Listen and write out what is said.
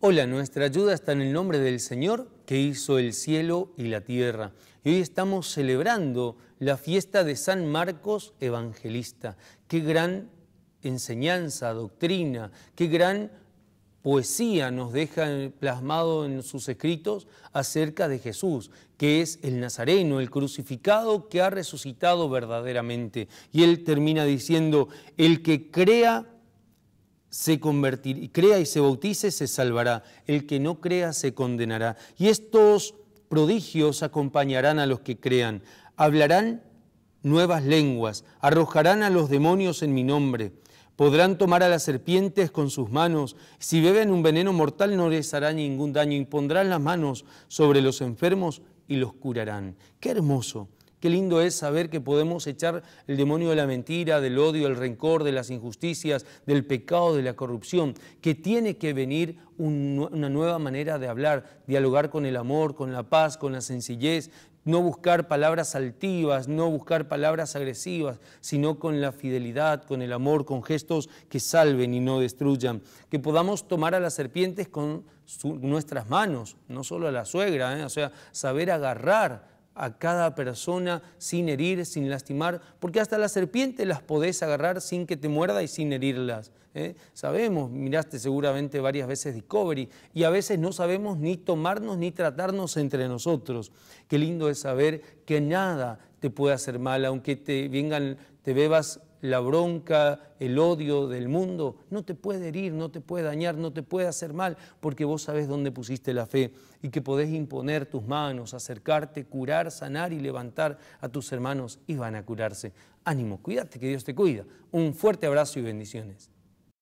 Hola, nuestra ayuda está en el nombre del Señor que hizo el cielo y la tierra. Y hoy estamos celebrando la fiesta de San Marcos Evangelista. Qué gran enseñanza, doctrina, qué gran poesía nos deja plasmado en sus escritos acerca de Jesús, que es el Nazareno, el crucificado que ha resucitado verdaderamente. Y él termina diciendo, el que crea se convertirá, crea y se bautice, se salvará. El que no crea, se condenará. Y estos prodigios acompañarán a los que crean. Hablarán nuevas lenguas, arrojarán a los demonios en mi nombre. Podrán tomar a las serpientes con sus manos. Si beben un veneno mortal no les hará ningún daño. Impondrán las manos sobre los enfermos y los curarán. Qué hermoso Qué lindo es saber que podemos echar el demonio de la mentira, del odio, del rencor, de las injusticias, del pecado, de la corrupción, que tiene que venir una nueva manera de hablar, dialogar con el amor, con la paz, con la sencillez, no buscar palabras altivas, no buscar palabras agresivas, sino con la fidelidad, con el amor, con gestos que salven y no destruyan. Que podamos tomar a las serpientes con nuestras manos, no solo a la suegra, ¿eh? o sea, saber agarrar a cada persona sin herir, sin lastimar, porque hasta la serpiente las podés agarrar sin que te muerda y sin herirlas. ¿eh? Sabemos, miraste seguramente varias veces Discovery, y a veces no sabemos ni tomarnos ni tratarnos entre nosotros. Qué lindo es saber que nada te puede hacer mal, aunque te vengan, te bebas la bronca, el odio del mundo, no te puede herir, no te puede dañar, no te puede hacer mal, porque vos sabés dónde pusiste la fe y que podés imponer tus manos, acercarte, curar, sanar y levantar a tus hermanos y van a curarse. Ánimo, cuídate, que Dios te cuida. Un fuerte abrazo y bendiciones.